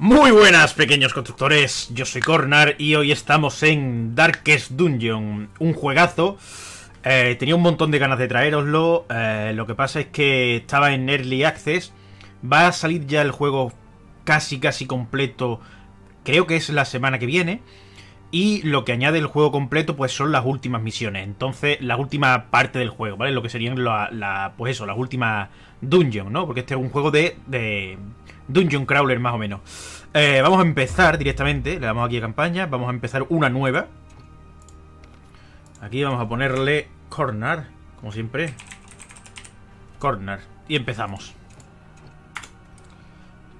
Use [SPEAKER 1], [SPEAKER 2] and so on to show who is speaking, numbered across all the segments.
[SPEAKER 1] Muy buenas pequeños constructores, yo soy Cornar y hoy estamos en Darkest Dungeon, un juegazo, eh, tenía un montón de ganas de traeroslo, eh, lo que pasa es que estaba en Early Access, va a salir ya el juego casi casi completo, creo que es la semana que viene, y lo que añade el juego completo, pues son las últimas misiones. Entonces, la última parte del juego, ¿vale? Lo que serían la, pues eso, las últimas dungeons, ¿no? Porque este es un juego de, Dungeon Crawler más o menos. Eh, vamos a empezar directamente, le damos aquí a campaña, vamos a empezar una nueva. Aquí vamos a ponerle corner, como siempre. Corner. Y empezamos.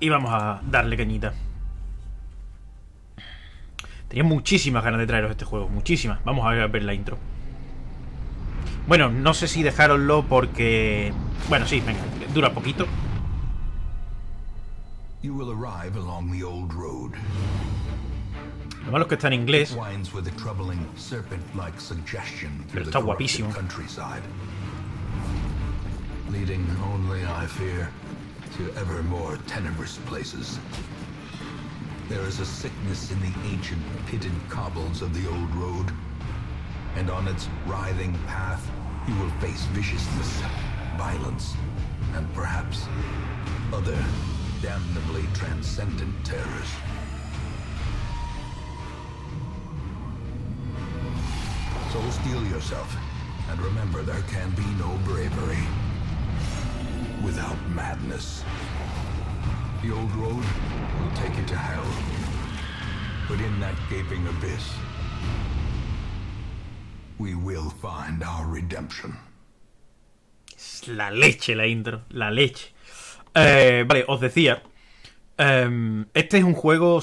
[SPEAKER 1] Y vamos a darle cañita. Tenía muchísimas ganas de traeros este juego, muchísimas. Vamos a ver la intro. Bueno, no sé si dejaronlo porque... Bueno, sí, venga, dura poquito.
[SPEAKER 2] You will arrive along the old road.
[SPEAKER 1] Lo malo es que está en inglés.
[SPEAKER 2] Pero está guapísimo. Leading only, I fear, to ever more tenebrous places. There is a sickness in the ancient pitted cobbles of the old road, and on its writhing path you will face viciousness, violence, and perhaps other damnably transcendent terrors. So steel yourself, and remember there can be no bravery without madness. The old road will take you to hell, but in that gaping abyss, we will find our redemption.
[SPEAKER 1] la leche la intro, la leche. Eh, vale, os decía. Em, este es un juego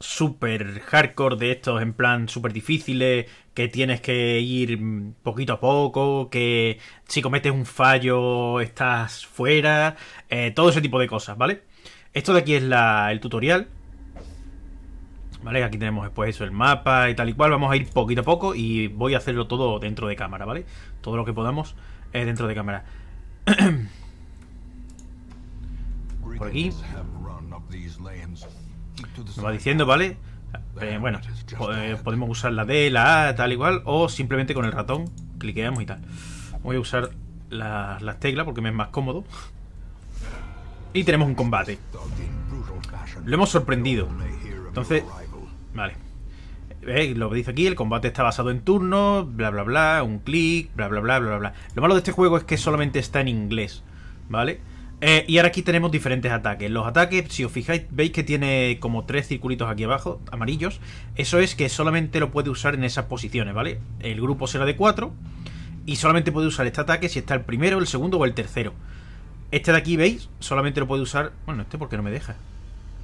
[SPEAKER 1] súper hardcore de estos, en plan súper difíciles, que tienes que ir mm, poquito a poco, que si cometes un fallo estás fuera, eh, todo ese tipo de cosas, ¿vale? Esto de aquí es el tutorial. ¿Vale? Aquí tenemos después pues, eso, el mapa y tal y cual. Vamos a ir poquito a poco y voy a hacerlo todo dentro de cámara, ¿vale? Todo lo que podamos eh, dentro de cámara. por aquí. Nos va diciendo, ¿vale? Eh, bueno, eh, podemos usar la D, la A, tal igual, o simplemente con el ratón cliqueamos y tal. Voy a usar las teclas porque me es más cómodo. Y tenemos un combate. Lo hemos sorprendido. Entonces, vale. Eh, lo que dice aquí, el combate está basado en turnos, bla bla bla, un clic, bla bla bla bla bla. Lo malo de este juego es que solamente está en inglés, ¿vale? vale eh, y ahora aquí tenemos diferentes ataques. Los ataques, si os fijáis, veis que tiene como tres circulitos aquí abajo, amarillos. Eso es que solamente lo puede usar en esas posiciones, ¿vale? El grupo será de cuatro y solamente puede usar este ataque si está el primero, el segundo o el tercero. Este de aquí, ¿veis? Solamente lo puede usar... Bueno, este porque no me deja.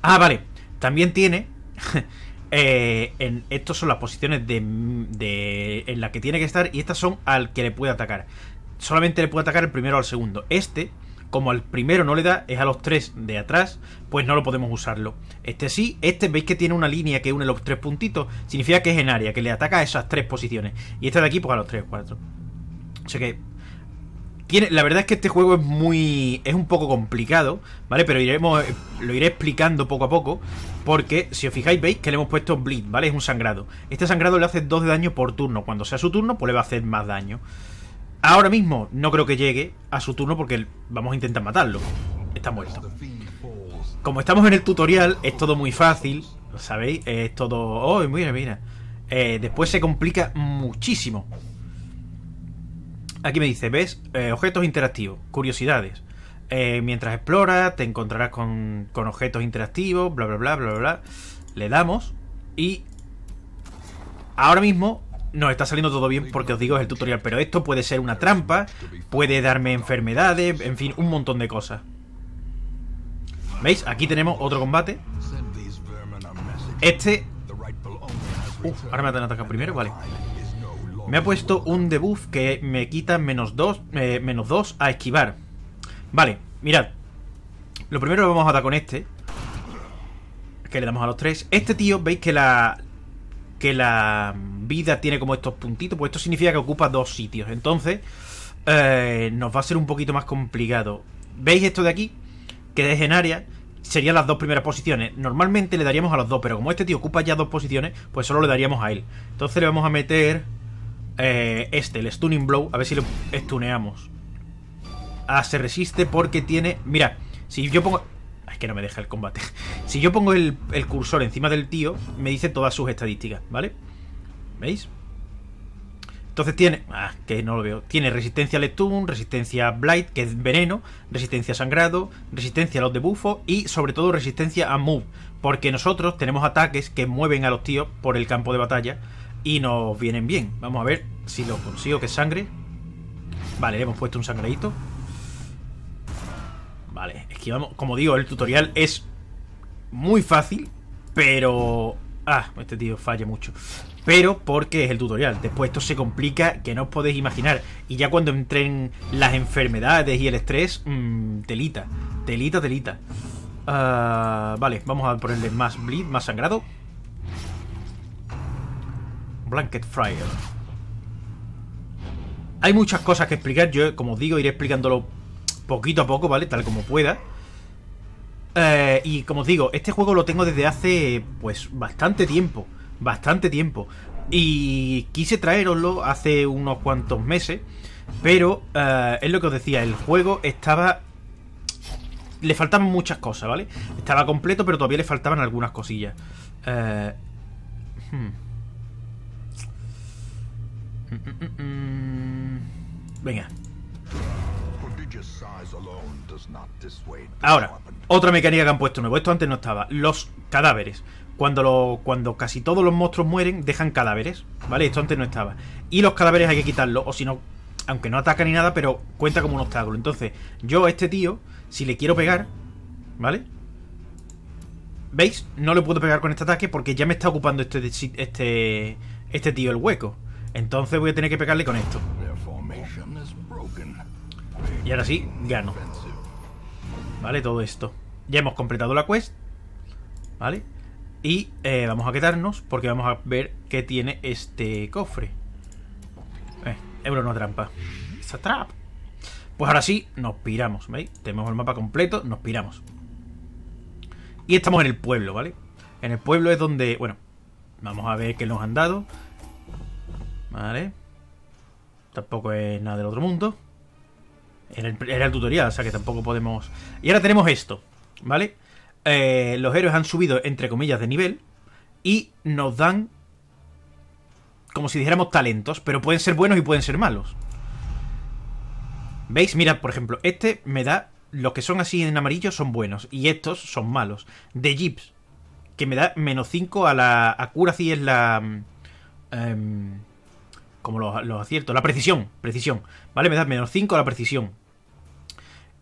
[SPEAKER 1] Ah, vale. También tiene... Estas eh, en, estos son las posiciones de, de, en las que tiene que estar y estas son al que le puede atacar. Solamente le puede atacar el primero al segundo. Este como al primero no le da, es a los tres de atrás, pues no lo podemos usarlo. Este sí, este veis que tiene una línea que une los tres puntitos, significa que es en área, que le ataca a esas tres posiciones. Y este de aquí, pues a los tres, cuatro. O sea que... la verdad es que este juego es muy... es un poco complicado, ¿vale? Pero iremos, eh, lo iré explicando poco a poco, porque si os fijáis veis que le hemos puesto bleed, ¿vale? Es un sangrado. Este sangrado le hace dos de daño por turno. Cuando sea su turno, pues le va a hacer más daño. Ahora mismo no creo que llegue a su turno porque vamos a intentar matarlo. Está muerto. Como estamos en el tutorial, es todo muy fácil, ¿sabéis? Es todo... ¡Oh, mira, mira! Eh, después se complica muchísimo. Aquí me dice, ¿ves? Eh, objetos interactivos, curiosidades. Eh, mientras exploras, te encontrarás con, con objetos interactivos, bla, bla, bla, bla, bla. Le damos y... Ahora mismo no, está saliendo todo bien porque os digo es el tutorial, pero esto puede ser una trampa, puede darme enfermedades, en fin, un montón de cosas. ¿Veis? Aquí tenemos otro combate. Este... Uh, ahora me primero, vale. Me ha puesto un debuff que me quita menos 2 eh, menos dos a esquivar. Vale, mirad. Lo primero que vamos a dar con este. Que le damos a los tres. Este tío, veis que la, que la vida tiene como estos puntitos, pues esto significa que ocupa dos sitios. Entonces, eh, nos va a ser un poquito más complicado. ¿Veis esto de aquí? Que es en área, serían las dos primeras posiciones. Normalmente le daríamos a los dos, pero como este tío ocupa ya dos posiciones, pues solo le daríamos a él. Entonces le vamos a meter eh, este, el Stunning Blow, a ver si lo estuneamos Ah, se resiste porque tiene... Mira, si yo pongo que no me deja el combate. Si yo pongo el, cursor encima del tío, me dice todas sus estadísticas, ¿vale? ¿Veis? Entonces tiene... Ah, que no lo veo. Tiene resistencia a Letun, resistencia a Blight, que es veneno, resistencia a sangrado, resistencia a los debufos y sobre todo resistencia a move. Porque nosotros tenemos ataques que mueven a los tíos por el campo de batalla y nos vienen bien. Vamos a ver si lo consigo, que es sangre. Vale, le hemos puesto un sangradito. Vale, esquivamos. Como digo, el tutorial es muy fácil, pero... Ah, este tío falla mucho. Pero porque es el tutorial. Después esto se complica que no os podéis imaginar. Y ya cuando entren las enfermedades y el estrés, mm, telita, telita, telita. Ah, vale, vamos a ponerle más bleed, más sangrado. Blanket Fryer. Hay muchas cosas que explicar. Yo, como os digo, iré explicándolo poquito a poco, ¿vale? Tal como pueda. Eh, y como os digo, este juego lo tengo desde hace, pues, bastante tiempo. Bastante tiempo. Y quise traeroslo hace unos cuantos meses. Pero eh, es lo que os decía, el juego estaba... Le faltaban muchas cosas, ¿vale? Estaba completo, pero todavía le faltaban algunas cosillas. Eh... Hmm. Mm, mm, mm, Venga, Ahora, otra mecánica que han puesto nuevo. Esto antes no estaba. Los cadáveres. Cuando, lo, cuando casi todos los monstruos mueren, dejan cadáveres. ¿Vale? Esto antes no estaba. Y los cadáveres hay que quitarlos. O si no, aunque no ataca ni nada, pero cuenta como un obstáculo. Entonces, yo a este tío, si le quiero pegar, ¿vale? ¿Veis? No le puedo pegar con este ataque porque ya me está ocupando este, este, este tío el hueco. Entonces voy a tener que pegarle con esto ahora sí, gano. ¿Vale? Todo esto. Ya hemos completado la quest. ¿Vale? Y eh, vamos a quedarnos porque vamos a ver qué tiene este cofre. Eh, euro no trampa. trap. Pues ahora sí, nos piramos, ¿veis? Tenemos el mapa completo, nos piramos. Y estamos en el pueblo, ¿vale? En el pueblo es donde, bueno, vamos a ver qué nos han dado. Vale. Tampoco es nada del otro mundo. Era el, tutorial, o sea que tampoco podemos... Y ahora tenemos esto, ¿vale? Eh, los héroes han subido, entre comillas, de nivel y nos dan como si dijéramos talentos, pero pueden ser buenos y pueden ser malos. ¿Veis? Mira, por ejemplo, este me da... Los que son así en amarillo son buenos y estos son malos. De Jeeps, que me da menos 5 a la... A cura si es la... Em, como los, los aciertos, la precisión, precisión, ¿vale? Me da menos 5 a la precisión.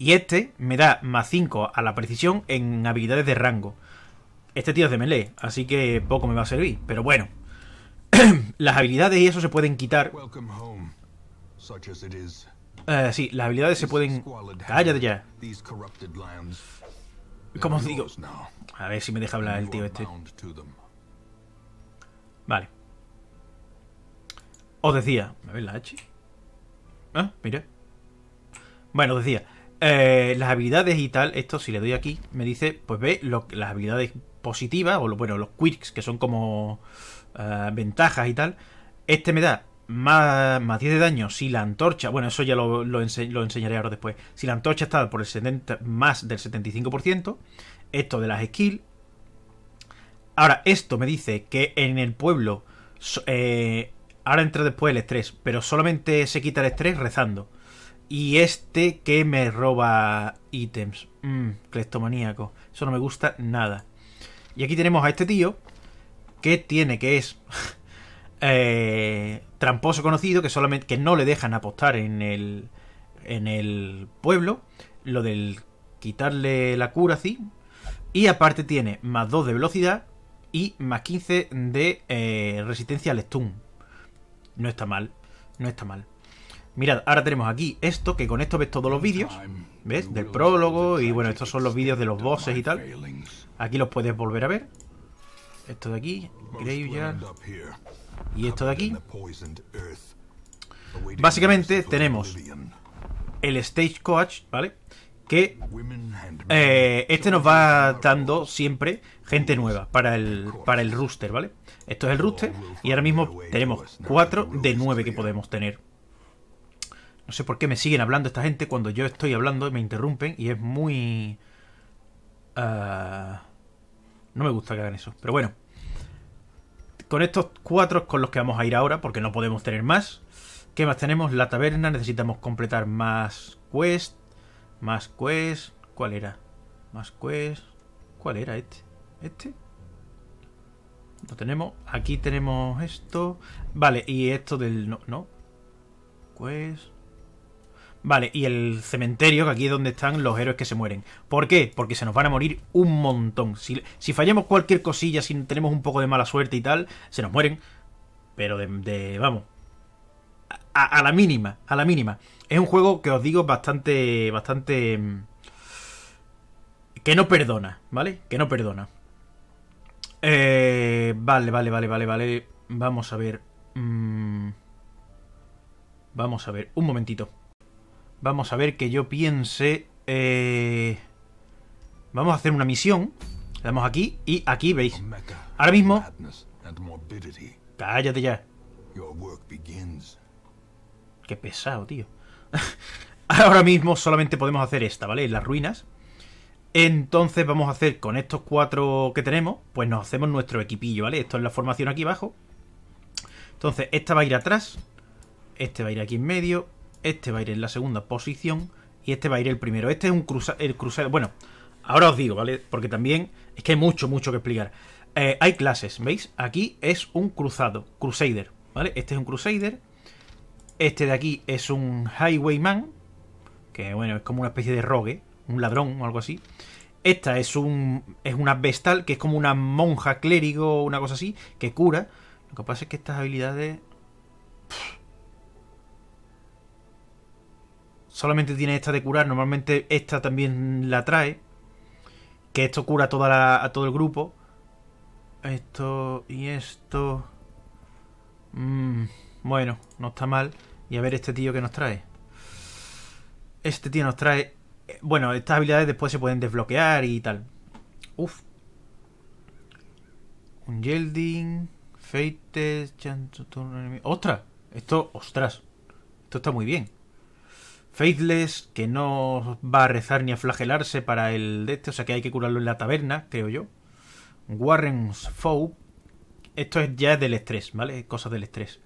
[SPEAKER 1] Y este me da más 5 a la precisión en habilidades de rango. Este tío es de melee, así que poco me va a servir. Pero bueno, las habilidades y eso se pueden quitar. Eh, sí, las habilidades se pueden... Cállate ya. ¿Cómo os digo... A ver si me deja hablar el tío este. Vale. Os decía... ¿Me ves la H? Ah, mira. Bueno, os decía... Eh, las habilidades y tal, esto si le doy aquí, me dice, pues ve las habilidades positivas, o bueno, los quirks, que son como eh, ventajas y tal. Este me da más, 10 de daño si la antorcha, bueno, eso ya lo, enseñaré ahora después, si la antorcha está por el 70, más del 75%, esto de las skills. Ahora, esto me dice que en el pueblo, eh, ahora entra después el estrés, pero solamente se quita el estrés rezando. Y este que me roba ítems. Mmm, cleptomaníaco. Eso no me gusta nada. Y aquí tenemos a este tío que tiene que es eh, tramposo conocido que solamente que no le dejan apostar en el en el pueblo lo del quitarle la cura así. y aparte tiene más 2 de velocidad y más 15 de eh, resistencia al stun. No está mal, no está mal. Mirad, ahora tenemos aquí esto, que con esto ves todos los vídeos, ¿ves? Del prólogo y bueno, estos son los vídeos de los bosses y tal. Aquí los puedes volver a ver. Esto de aquí, Graveyard. Y esto de aquí. Básicamente tenemos el stage coach, ¿vale? Que eh, este nos va dando siempre gente nueva para el, para el rooster, ¿vale? Esto es el rooster y ahora mismo tenemos 4 de 9 que podemos tener. No sé por qué me siguen hablando esta gente cuando yo estoy hablando y me interrumpen y es muy... Eh, no me gusta que hagan eso. Pero bueno. Con estos cuatro con los que vamos a ir ahora, porque no podemos tener más. ¿Qué más tenemos? La taberna. Necesitamos completar más quest. Más quest. ¿Cuál era? Más quest. ¿Cuál era este? ¿Este? Lo tenemos. Aquí tenemos esto. Vale, y esto del... No, no. Quest. Vale, y el cementerio, que aquí es donde están los héroes que se mueren. ¿Por qué? Porque se nos van a morir un montón. Si, fallamos cualquier cosilla, si tenemos un poco de mala suerte y tal, se nos mueren. Pero de, vamos, a, la mínima, a la mínima. Es un juego que os digo bastante, bastante... Mm, que no perdona, ¿vale? Que no perdona. Eh, vale, vale, vale, vale, vale. Vamos a ver. Mm, vamos a ver, un momentito. Vamos a ver que yo piense... Eh, vamos a hacer una misión. Le damos aquí y aquí, ¿veis? Ahora mismo... Cállate ya. Qué pesado, tío. Ahora mismo solamente podemos hacer esta, ¿vale? Las ruinas. Entonces vamos a hacer con estos cuatro que tenemos, pues nos hacemos nuestro equipillo, ¿vale? Esto es la formación aquí abajo. Entonces, esta va a ir atrás. Este va a ir aquí en medio este va a ir en la segunda posición y este va a ir el primero. Este es un cruzado... el crucero. Bueno, ahora os digo, ¿vale? Porque también es que hay mucho, mucho que explicar. Eh, hay clases, ¿veis? Aquí es un cruzado, Crusader, ¿vale? Este es un Crusader. Este de aquí es un Highwayman, que bueno, es como una especie de rogue, un ladrón o algo así. Esta es un es una Vestal, que es como una monja clérigo o una cosa así, que cura. Lo que pasa es que estas habilidades... Solamente tiene esta de curar. Normalmente esta también la trae. Que esto cura a, todo el grupo. Esto y esto. Mm, bueno, no está mal. Y a ver este tío que nos trae. Este tío nos trae... Bueno, estas habilidades después se pueden desbloquear y tal. Uf. Un Yelding. Feites. ¡Ostras! Esto, ostras. Esto está muy bien. Faithless, que no va a rezar ni a flagelarse para el de este, o sea que hay que curarlo en la taberna, creo yo. Warren's Foe. Esto es ya del estrés, ¿vale? Cosas del estrés.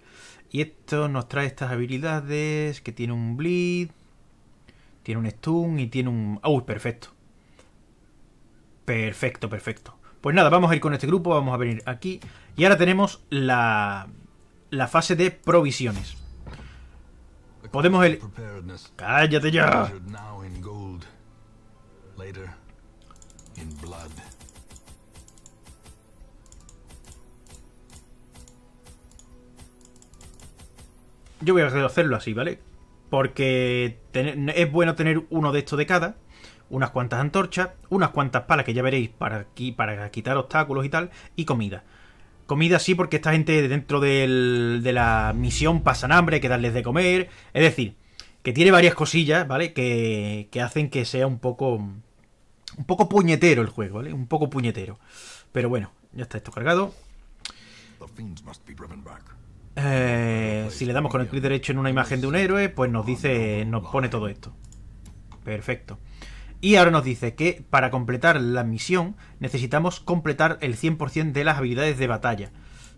[SPEAKER 1] Y esto nos trae estas habilidades, que tiene un bleed, tiene un stun y tiene un... ¡Uy, perfecto! Perfecto, perfecto. Pues nada, vamos a ir con este grupo, vamos a venir aquí. Y ahora tenemos la, la fase de provisiones. Podemos el... ¡Cállate ya! Yo voy a hacerlo así, ¿vale? Porque es bueno tener uno de estos de cada, unas cuantas antorchas, unas cuantas palas que ya veréis para, aquí, para quitar obstáculos y tal, y comida. Comida sí, porque esta gente dentro del, de la misión pasan hambre, que darles de comer. Es decir, que tiene varias cosillas, ¿vale? Que, que hacen que sea un poco. Un poco puñetero el juego, ¿vale? Un poco puñetero. Pero bueno, ya está esto cargado. Eh, si le damos con el clic derecho en una imagen de un héroe, pues nos dice. Nos pone todo esto. Perfecto. Y ahora nos dice que para completar la misión necesitamos completar el 100% de las habilidades de batalla.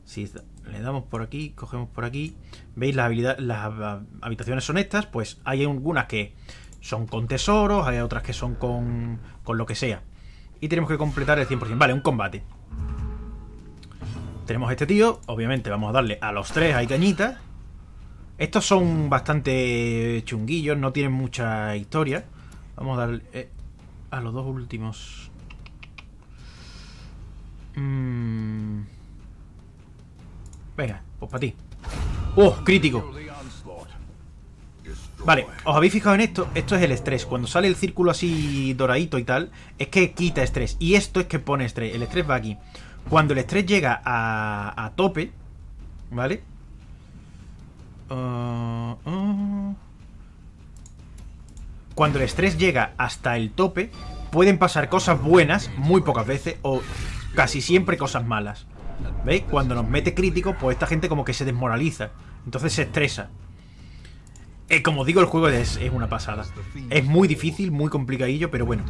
[SPEAKER 1] Si le damos por aquí, cogemos por aquí, veis las, las habitaciones son estas, pues hay algunas que son con tesoros, hay otras que son con, con lo que sea. Y tenemos que completar el 100%. Vale, un combate. Tenemos este tío, obviamente vamos a darle a los tres, hay cañitas. Estos son bastante chunguillos, no tienen mucha historia. Vamos a darle... Eh, a los dos últimos. Mm. Venga, pues para ti. ¡Oh! Crítico. Vale, os habéis fijado en esto. Esto es el estrés. Cuando sale el círculo así doradito y tal, es que quita estrés. Y esto es que pone estrés. El estrés va aquí. Cuando el estrés llega a, a tope, ¿vale? Uh, cuando el estrés llega hasta el tope, pueden pasar cosas buenas muy pocas veces o casi siempre cosas malas. ¿Veis? Cuando nos mete crítico, pues esta gente como que se desmoraliza. Entonces se estresa. Eh, como digo, el juego es, es, una pasada. Es muy difícil, muy complicadillo, pero bueno.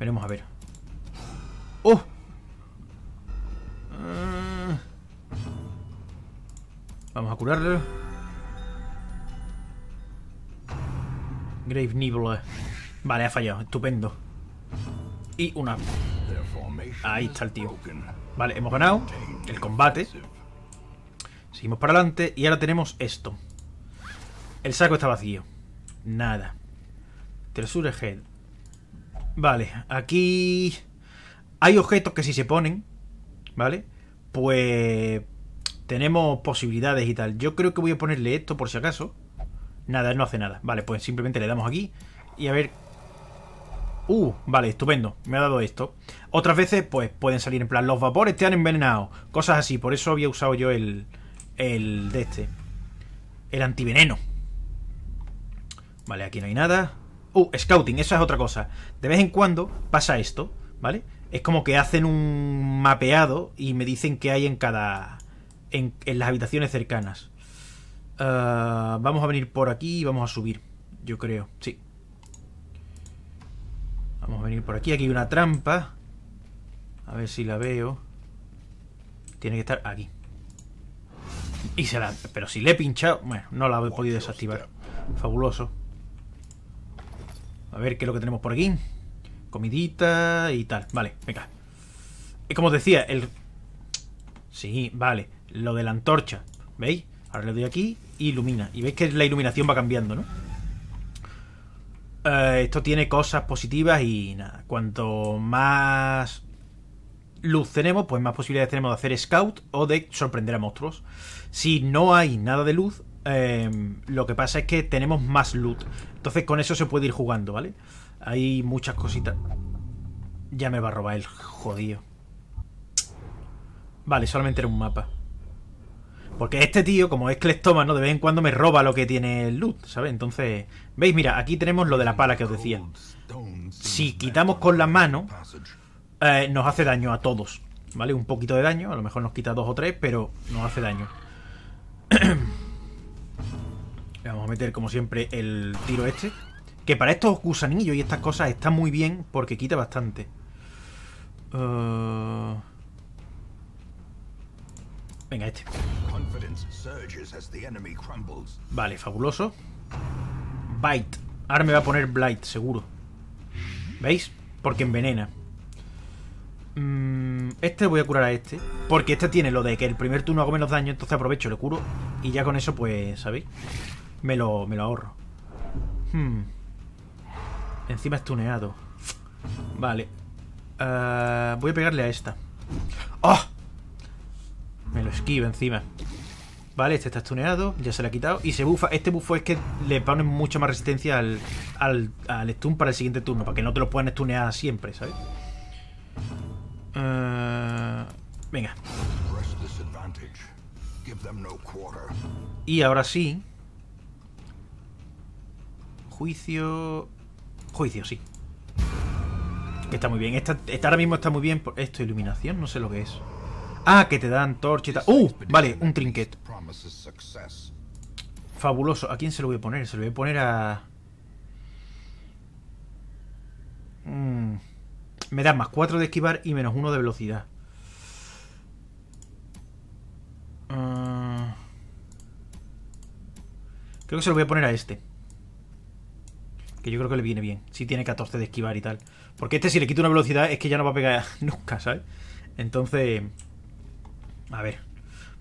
[SPEAKER 1] Veremos a ver. ¡Oh! Ah. Vamos a curarlo. Grave Nibbler. Vale, ha fallado. Estupendo. Y una... Ahí está el tío. Vale, hemos ganado el combate. Seguimos para adelante y ahora tenemos esto. El saco está vacío. Nada. Tresure Head. Vale, aquí... Hay objetos que si se ponen, ¿vale? Pues... Tenemos posibilidades y tal. Yo creo que voy a ponerle esto por si acaso. Nada, no hace nada. Vale, pues simplemente le damos aquí y a ver... Uh, vale, estupendo, me ha dado esto. Otras veces, pues, pueden salir en plan, los vapores te han envenenado, cosas así. Por eso había usado yo el... el de este. El antiveneno. Vale, aquí no hay nada. Uh, scouting, esa es otra cosa. De vez en cuando pasa esto, ¿vale? Es como que hacen un mapeado y me dicen que hay en cada... en las habitaciones cercanas. Ah, vamos a venir por aquí y vamos a subir, yo creo, sí. Vamos a venir por aquí, aquí hay una trampa. A ver si la veo. Tiene que estar aquí. Y se la... Pero si le he pinchado... Bueno, no la he podido desactivar. Fabuloso. A ver qué es lo que tenemos por aquí. Comidita y tal. Vale, venga. Y como os decía, el... Sí, vale. Lo de la antorcha. ¿Veis? le doy aquí y ilumina. Y veis que la iluminación va cambiando, ¿no? Eh, esto tiene cosas positivas y nada. Cuanto más luz tenemos, pues más posibilidades tenemos de hacer scout o de sorprender a monstruos. Si no hay nada de luz, em, lo que pasa es que tenemos más luz Entonces con eso se puede ir jugando, ¿vale? Hay muchas cositas. Ya me va a robar el jodido. Vale, solamente era un mapa. Porque este tío, como es ¿no? de vez en cuando me roba lo que tiene el loot, ¿sabes? Entonces, veis, mira, aquí tenemos lo de la pala que os decía. Si quitamos con la mano, eh, nos hace daño a todos, ¿vale? Un poquito de daño, a lo mejor nos quita dos o tres, pero nos hace daño. Le vamos a meter, como siempre, el tiro este. Que para estos gusanillos y estas cosas está muy bien porque quita bastante. Eh... Venga, este. Vale, fabuloso. Bite. Ahora me va a poner Blight, seguro. ¿Veis? Porque envenena. Mm, este voy a curar a este. Porque este tiene lo de que el primer turno hago menos daño, entonces aprovecho, le curo. Y ya con eso, pues, ¿sabéis? Me lo, me lo ahorro. Hmm. Encima es tuneado. Vale. Ah, voy a pegarle a esta. ¡Oh! esquiva encima. Vale, este está stuneado, ya se le ha quitado. Y se bufa. Este bufo es que le ponen mucha más resistencia al, al, al stun para el siguiente turno, para que no te lo puedan stunear siempre, ¿sabes? Eh, venga. Y ahora sí. Juicio. Juicio, sí. Que está muy bien. Esta, ahora mismo está muy bien. Esto, iluminación, no sé lo que es. Ah, que te dan torchita. ¡Uh! Vale, un trinket. Fabuloso. ¿A quién se lo voy a poner? Se lo voy a poner a... Mm. Me da más 4 de esquivar y menos 1 de velocidad. Ah. Creo que se lo voy a poner a este. Que yo creo que le viene bien. Si tiene 14 de esquivar y tal. Porque este si le quito una velocidad es que ya no va a pegar nunca, ¿sabes? Entonces... A ver.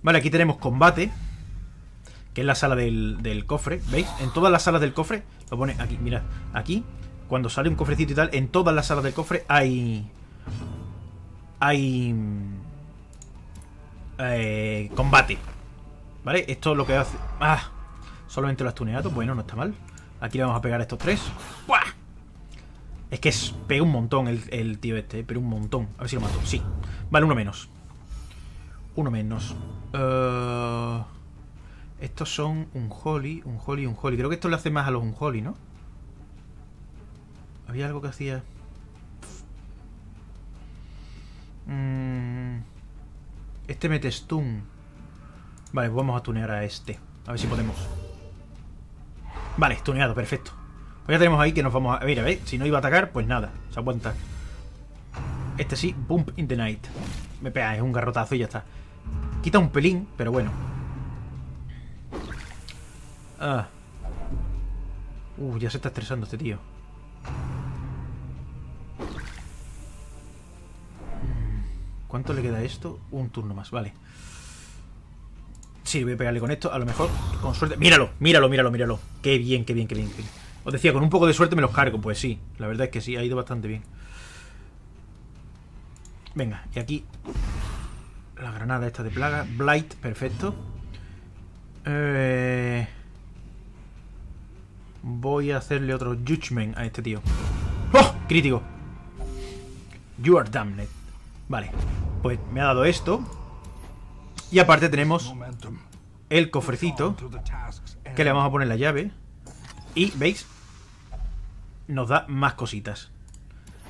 [SPEAKER 1] Vale, aquí tenemos combate. Que es la sala del, cofre. ¿Veis? En todas las salas del cofre. Lo pone aquí, mirad. Aquí, cuando sale un cofrecito y tal, en todas las salas del cofre hay... Hay... Eh, combate. ¿Vale? Esto es lo que hace... ¡Ah! Solamente los tuneado, Bueno, no está mal. Aquí vamos a pegar estos tres. ¡Buah! Es que es, pega un montón el, el tío este, eh, pero un montón. A ver si lo mato. Sí. Vale, uno menos uno menos. Eh, estos son un holly, un holly, un holly. Creo que esto le hace más a los un holly, ¿no? Había algo que hacía... Mm, este mete stun. Vale, pues vamos a tunear a este. A ver si podemos. Vale, tuneado, perfecto. Pues ya tenemos ahí que nos vamos a... a ver. Si no iba a atacar, pues nada. Se aguanta. Este sí, boom in the Night. Me pega, es un garrotazo y ya está. Quita un pelín, pero bueno. Ah. Uh, ya se está estresando este tío. Mm. ¿Cuánto le queda esto? Un turno más, vale. Sí, voy a pegarle con esto. A lo mejor, con suerte... ¡Míralo! ¡Míralo, míralo, míralo! míralo míralo qué bien, qué bien! Qué bien. Os decía, con un poco de suerte me los cargo. Pues sí, la verdad es que sí, ha ido bastante bien. Venga, y aquí la granada esta de plaga. Blight, perfecto. Eh, voy a hacerle otro judgment a este tío. ¡Oh! Crítico. You are damned. Vale. Pues me ha dado esto. Y aparte tenemos el cofrecito. Que le vamos a poner la llave. Y, ¿veis? Nos da más cositas.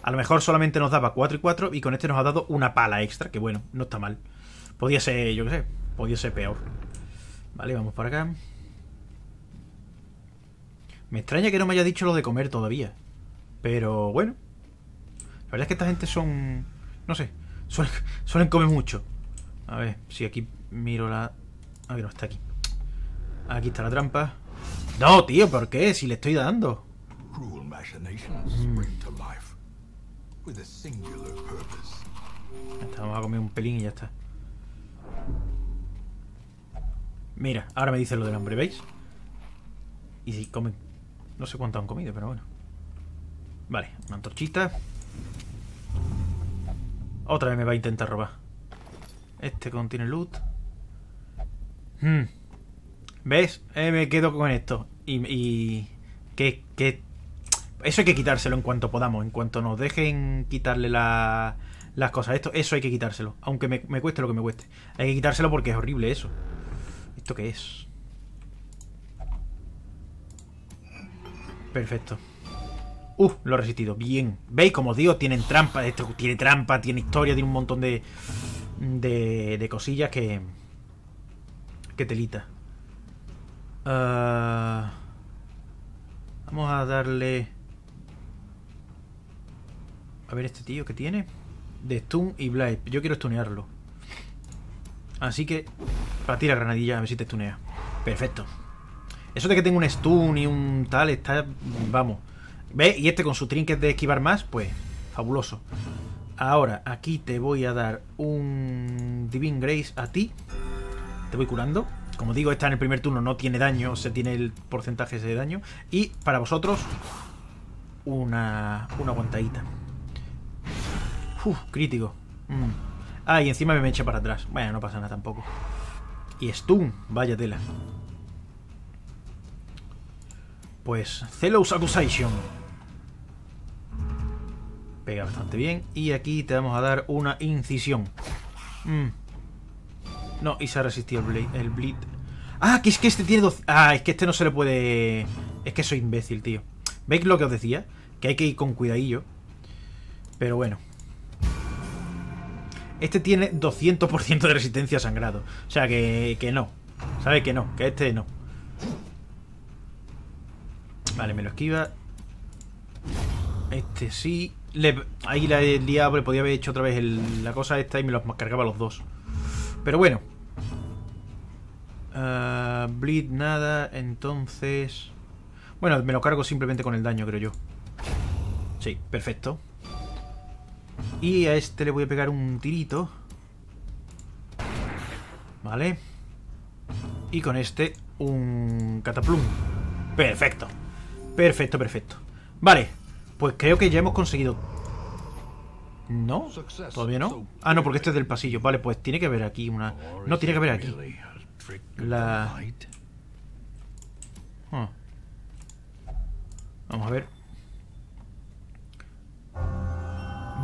[SPEAKER 1] A lo mejor solamente nos daba 4 y 4 y con este nos ha dado una pala extra, que bueno, no está mal. Podía ser, yo qué sé, podía ser peor. Vale, vamos para acá. Me extraña que no me haya dicho lo de comer todavía. Pero bueno. La verdad es que esta gente son... No sé. Suelen, comer mucho. A ver, si aquí miro la... A ver, no, está aquí. Aquí está la trampa. No, tío, ¿por qué? Si le estoy dando. Mm. vamos a comer un pelín y ya está. Mira, ahora me dice lo del hambre, ¿veis? Y si comen... No sé cuánto han comido, pero bueno. Vale, una antorchita. Otra vez me va a intentar robar. Este contiene loot. Hmm. ¿Ves? Eh, me quedo con esto. Y... que... Eso hay que quitárselo en cuanto podamos. En cuanto nos dejen quitarle la, las cosas. Esto, eso hay que quitárselo, aunque me, cueste lo que me cueste. Hay que quitárselo porque es horrible eso. ¿Esto qué es? Perfecto. Uh, lo he resistido. Bien. ¿Veis? Como os digo, tienen trampa. Esto tiene trampa, tiene historia, tiene un montón de. de, cosillas que. que telita. Ah, vamos a darle. A ver este tío que tiene de Stun y Blade. Yo quiero stunearlo. Así que, para tirar granadilla, a ver si te stunea. Perfecto. Eso de que tengo un stun y un tal, está... Vamos. ve Y este con su trinket de esquivar más, pues, fabuloso. Ahora, aquí te voy a dar un Divine Grace a ti. Te voy curando. Como digo, esta en el primer turno no tiene daño, se tiene el porcentaje de daño. Y para vosotros, una, una guantadita crítico. Mm. Ah, y encima me echa para atrás. Bueno, no pasa nada tampoco. Y stun, vaya tela. Pues, Zelos Accusation. Pega bastante bien. Y aquí te vamos a dar una incisión. Mm. No, y se ha resistido el, blade, el bleed. Ah, que es que este tiene dos... Ah, es que este no se le puede... Es que soy imbécil, tío. ¿Veis lo que os decía? Que hay que ir con cuidadillo. Pero bueno, este tiene 200% de resistencia a sangrado. O sea que, no. ¿Sabes que no? Que este no. Vale, me lo esquiva. Este sí. ahí la he le podía haber hecho otra vez la cosa esta y me los cargaba los dos. Pero bueno. Ah, bleed nada, entonces... Bueno, me lo cargo simplemente con el daño, creo yo. Sí, perfecto. Y a este le voy a pegar un tirito. Vale. Y con este un cataplum. Perfecto. Perfecto, perfecto. Vale, pues creo que ya hemos conseguido... ¿No? ¿Todavía no? Ah, no, porque este es del pasillo. Vale, pues tiene que haber aquí una... No, tiene que haber aquí. La... Ah. Vamos a ver.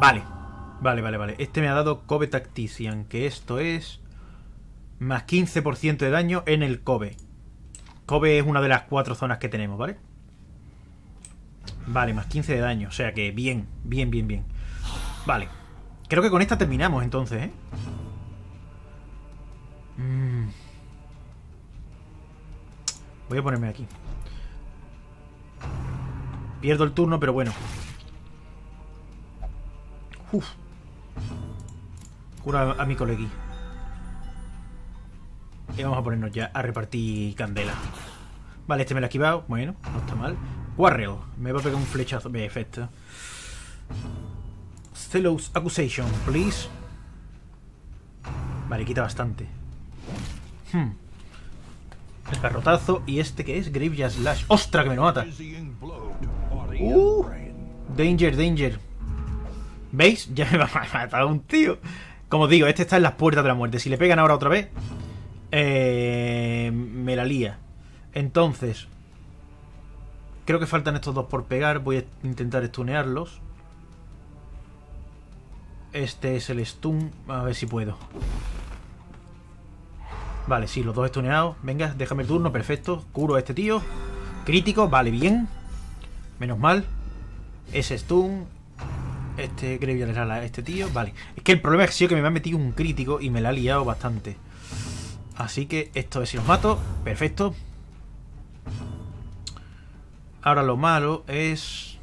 [SPEAKER 1] Vale, vale, vale, vale. Este me ha dado Kobe Tactician, que esto es más 15% de daño en el Kobe. Kobe es una de las cuatro zonas que tenemos, ¿vale? Vale, más 15 de daño. O sea que bien, bien, bien, bien. Vale. Creo que con esta terminamos entonces, ¿eh? Mm. Voy a ponerme aquí. Pierdo el turno, pero bueno. Cura a mi colegui. Y vamos a ponernos ya a repartir candela. Vale, este me lo ha esquivado. Bueno, no está mal. Warrior. Me va a pegar un flechazo. Perfecto. celos Accusation, please. Vale, quita bastante. Hmm. El garrotazo. ¿Y este que es? Graveyard Slash. ostras que me lo mata! Uh. Danger, danger. ¿Veis? Ya me va a matar un tío. Como digo, este está en las puertas de la muerte. Si le pegan ahora otra vez, eh, me la lía. Entonces, creo que faltan estos dos por pegar. Voy a intentar stunearlos. Este es el stun. A ver si puedo. Vale, sí, los dos estuneados. Venga, déjame el turno, perfecto. Curo a este tío. Crítico, vale, bien. Menos mal. Ese stun, este este tío. Vale. Es que el problema es que, que me ha metido un crítico y me la ha liado bastante. Así que esto es si los mato. Perfecto. Ahora lo malo es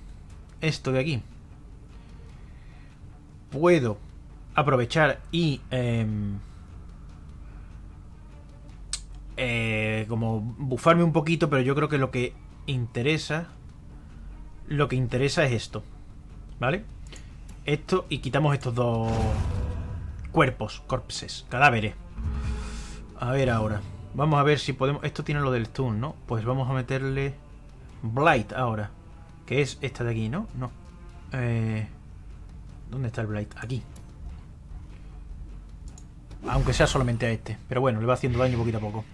[SPEAKER 1] esto de aquí. Puedo aprovechar y... Em, eh, como bufarme un poquito, pero yo creo que lo que interesa... Lo que interesa es esto. ¿Vale? esto y quitamos estos dos cuerpos, corpses, cadáveres. A ver ahora. Vamos a ver si podemos... Esto tiene lo del stun, ¿no? Pues vamos a meterle Blight ahora. Que es esta de aquí, ¿no? No. Eh, ¿Dónde está el Blight? Aquí. Aunque sea solamente a este. Pero bueno, le va haciendo daño poquito a poco.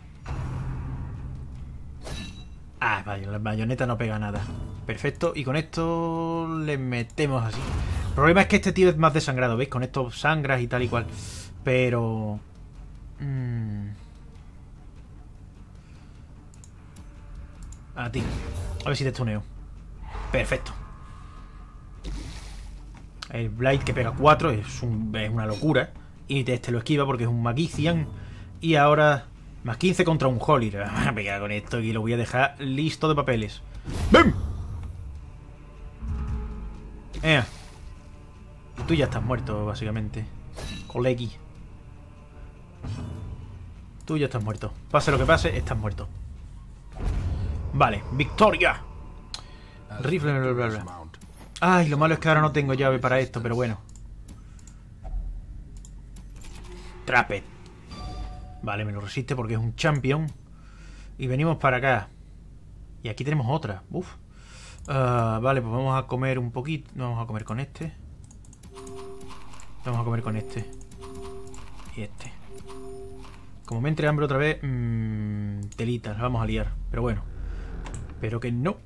[SPEAKER 1] Ah, vaya, la bayoneta no pega nada. Perfecto. Y con esto le metemos así. El problema es que este tío es más desangrado, ¿veis? Con estos sangras y tal y cual. Pero... Mm. A ti. A ver si te estuneo. Perfecto. El Blight que pega 4 es, una locura. Y este lo esquiva porque es un Magician. Y ahora... Más 15 contra un Holly. pegar con esto y lo voy a dejar listo de papeles. ¡Ven! Eh. Tú ya estás muerto, básicamente. Colegi. Tú ya estás muerto. Pase lo que pase, estás muerto. Vale, victoria. Rifle, bla, bla, bla. Ay, lo malo es que ahora no tengo llave para esto, pero bueno. Trapet. Vale, me lo resiste porque es un champion. Y venimos para acá. Y aquí tenemos otra. Uf. Ah, vale, pues vamos a comer un poquito. vamos a comer con este. Vamos a comer con este. Y este. Como me entre hambre otra vez, mmm, telitas, vamos a liar. Pero bueno. Pero que no.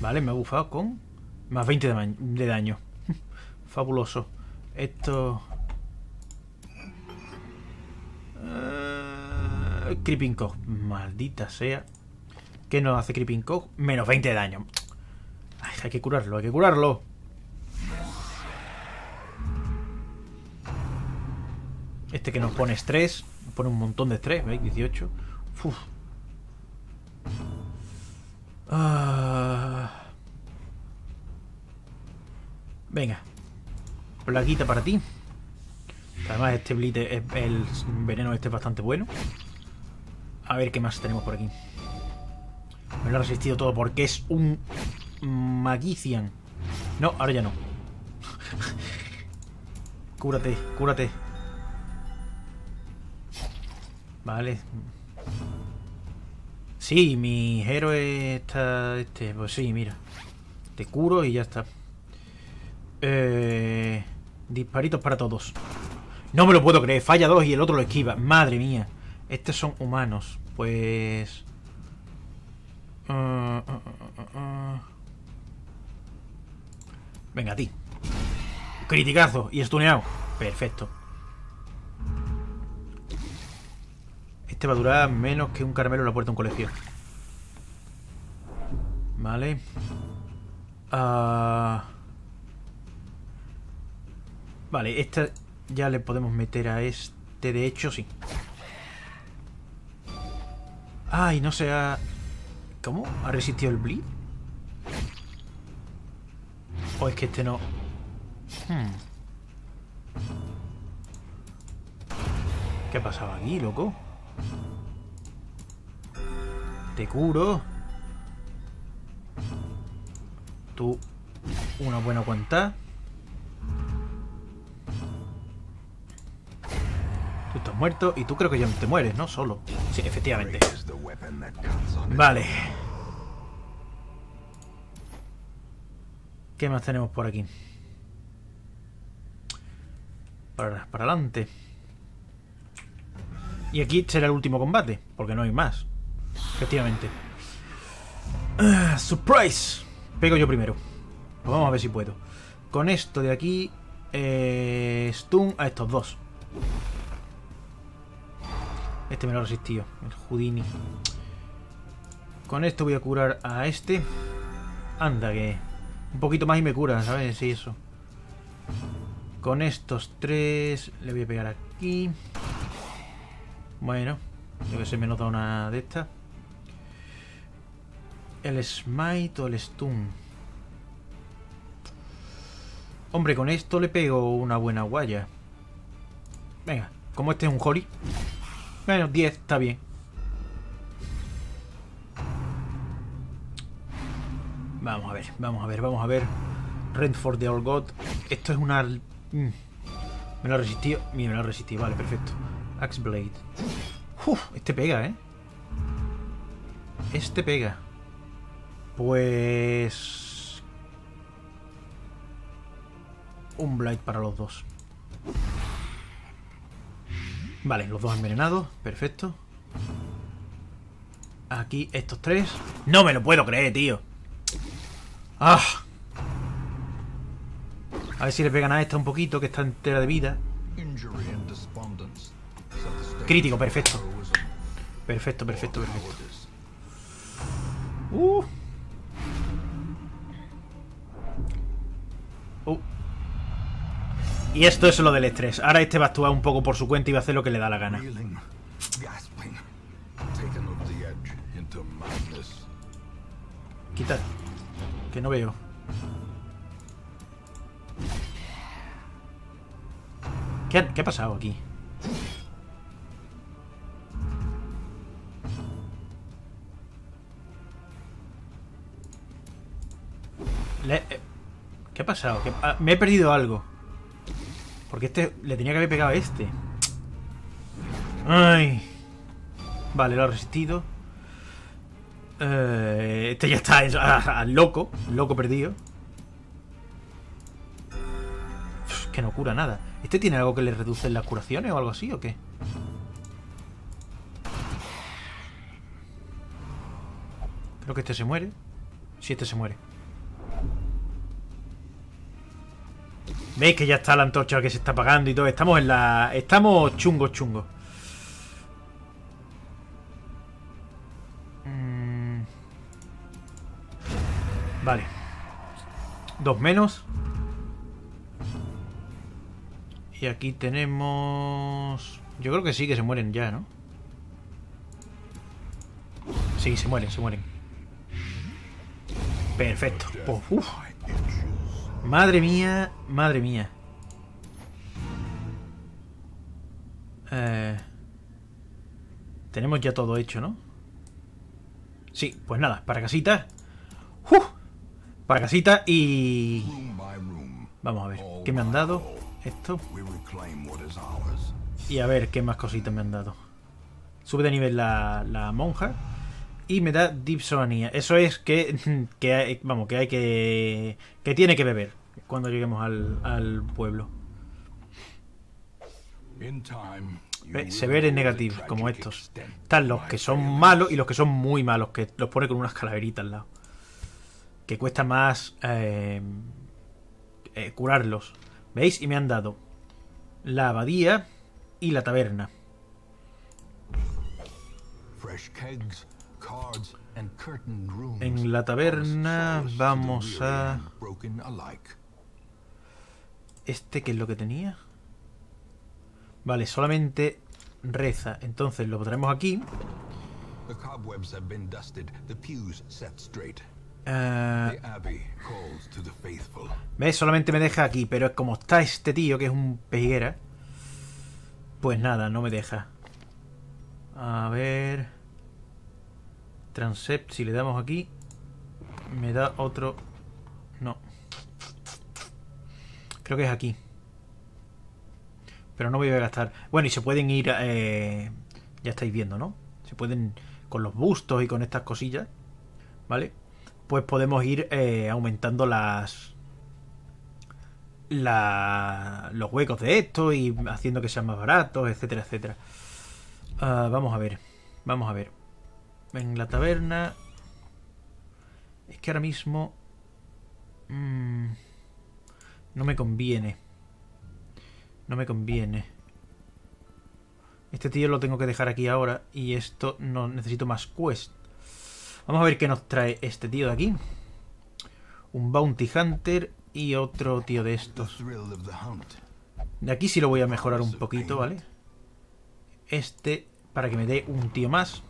[SPEAKER 1] Vale, me ha bufado con más 20 de, daño. Fabuloso. Esto... Eh, creeping Cog. Maldita sea. ¿Qué nos hace Creeping Cog? Menos 20 de daño hay que curarlo, hay que curarlo. Este que nos pone estrés, nos pone un montón de estrés, ¿veis? 18. Uf. Ah. Venga. Plaquita para ti. Además este blite, el veneno este es bastante bueno. A ver qué más tenemos por aquí. Me lo ha resistido todo porque es un Magician. No, ahora ya no. cúrate, cúrate. Vale. Sí, mi héroe está... Este, pues sí, mira. Te curo y ya está. Eh, disparitos para todos. No me lo puedo creer. Falla dos y el otro lo esquiva. Madre mía. Estos son humanos. Pues... Ah, ah, ah, Venga, a ti. Criticazo y estuneado. Perfecto. Este va a durar menos que un caramelo en la puerta de un colegio. Vale. Ah. Vale, esta ya le podemos meter a este. De hecho, sí. Ay, no se ha... ¿Cómo? ¿Ha resistido el bleed? O es que este no... Hmm. ¿Qué ¿Qué pasado aquí, loco? Te curo. Tú, una buena cuenta. Tú estás muerto y tú creo que ya te mueres, ¿no? Solo. Sí, efectivamente. Vale. ¿Qué más tenemos por aquí? Para, para adelante. Y aquí será el último combate, porque no hay más. Efectivamente. Ah, ¡Surprise! Pego yo primero. Pues vamos a ver si puedo. Con esto de aquí... Eh, stun a estos dos. Este me lo resistió. El Houdini. Con esto voy a curar a este. Anda que... Un poquito más y me cura, ¿sabes? Sí, eso. Con estos tres le voy a pegar aquí. Bueno, que se me nota una de estas. El smite o el stun. Hombre, con esto le pego una buena guaya. Venga, como este es un Holy. Bueno, 10 está bien. Vamos a ver, vamos a ver, vamos a ver. for the All God. Esto es una... Mm. Me lo resistí. Mira, me lo resistido, Vale, perfecto. Axe Blade. Uf, este pega, ¿eh? Este pega. Pues... Un Blade para los dos. Vale, los dos envenenados. Perfecto. Aquí estos tres. No me lo puedo creer, tío. Ah. A ver si le pegan a esta un poquito, que está entera de vida. Crítico, perfecto. Perfecto, perfecto, perfecto. Uh. Uh. Y esto es lo del estrés. Ahora este va a actuar un poco por su cuenta y va a hacer lo que le da la gana. Quita. Que no veo. ¿Qué, ha pasado aquí? ¿Qué ha pasado? Eh, me he perdido algo. Porque este le tenía que haber pegado a este. Ay. Vale, lo ha resistido este ya está loco, loco perdido. que no cura nada. ¿Este tiene algo que le reduce las curaciones o algo así o qué? Creo que este se muere. Si sí, este se muere. ¿Veis que ya está la antorcha que se está apagando y todo? Estamos en la... Estamos chungos, chungos. menos. Y aquí tenemos... Yo creo que sí, que se mueren ya, ¿no? Sí, se mueren, se mueren. Perfecto. Pues, madre mía, madre mía. Eh, tenemos ya todo hecho, ¿no? Sí, pues nada, para casita para casita y... Vamos a ver, ¿qué me han dado? Esto. Y a ver qué más cositas me han dado. Sube de nivel la, monja. Y me da dipsonía. Eso es que, que vamos, que hay que... Que tiene que beber cuando lleguemos al, al pueblo.
[SPEAKER 2] Eh,
[SPEAKER 1] se ver en negativo, como estos. Están los que son malos y los que son muy malos, que los pone con unas calaveritas al lado que cuesta más eh, eh, curarlos. ¿Veis? Y me han dado la abadía y la taberna.
[SPEAKER 2] En la taberna vamos
[SPEAKER 1] a... ¿Este que es lo que tenía? Vale, solamente reza. Entonces lo pondremos aquí. Ah, ¿Ves? Solamente me deja aquí, pero es como está este tío, que es un pejiguera. Pues nada, no me deja. A ver... Transept, si le damos aquí, me da otro... No. Creo que es aquí. Pero no voy a gastar... Bueno, y se pueden ir... Eh, ya estáis viendo, ¿no? Se pueden... Con los bustos y con estas cosillas. ¿Vale? pues podemos ir eh, aumentando las, los huecos de esto y haciendo que sean más baratos, etcétera, etcétera. Ah, vamos a ver, vamos a ver. En la taberna... Es que ahora mismo... Mm, no me conviene. No me conviene. Este tío lo tengo que dejar aquí ahora y esto no necesito más quest. Vamos a ver qué nos trae este tío de aquí. Un Bounty Hunter y otro tío de estos. De aquí sí lo voy a mejorar un poquito, ¿vale? Este, para que me dé un tío más.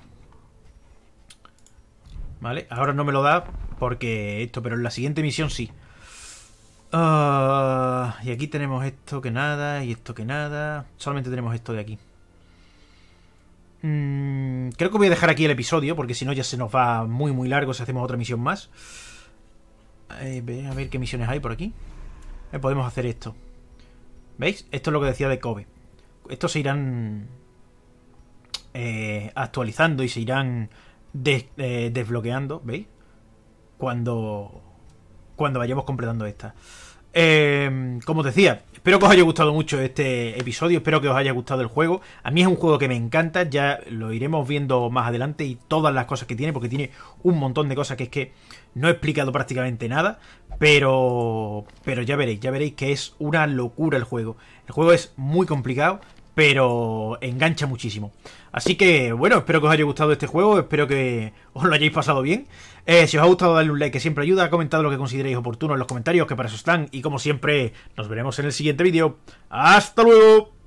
[SPEAKER 1] ¿Vale? Ahora no me lo da porque esto, pero en la siguiente misión sí. Ah, y aquí tenemos esto que nada y esto que nada. Solamente tenemos esto de aquí. Mm, creo que voy a dejar aquí el episodio, porque si no ya se nos va muy muy largo si hacemos otra misión más. Eh, a ver qué misiones hay por aquí. Eh, podemos hacer esto. ¿Veis? Esto es lo que decía de Kobe. Estos se irán eh, actualizando y se irán desbloqueando, ¿veis? Cuando, cuando vayamos completando esta. Em, como decía, espero que os haya gustado mucho este episodio, espero que os haya gustado el juego. A mí es un juego que me encanta, ya lo iremos viendo más adelante y todas las cosas que tiene, porque tiene un montón de cosas que es que no he explicado prácticamente nada, pero, pero ya veréis, ya veréis que es una locura el juego. El juego es muy complicado, pero engancha muchísimo. Así que bueno, espero que os haya gustado este juego, espero que os lo hayáis pasado bien. Eh, si os ha gustado, darle un like que siempre ayuda, comentad lo que consideréis oportuno en los comentarios, que para eso están, y como siempre, nos veremos en el siguiente vídeo. ¡Hasta luego!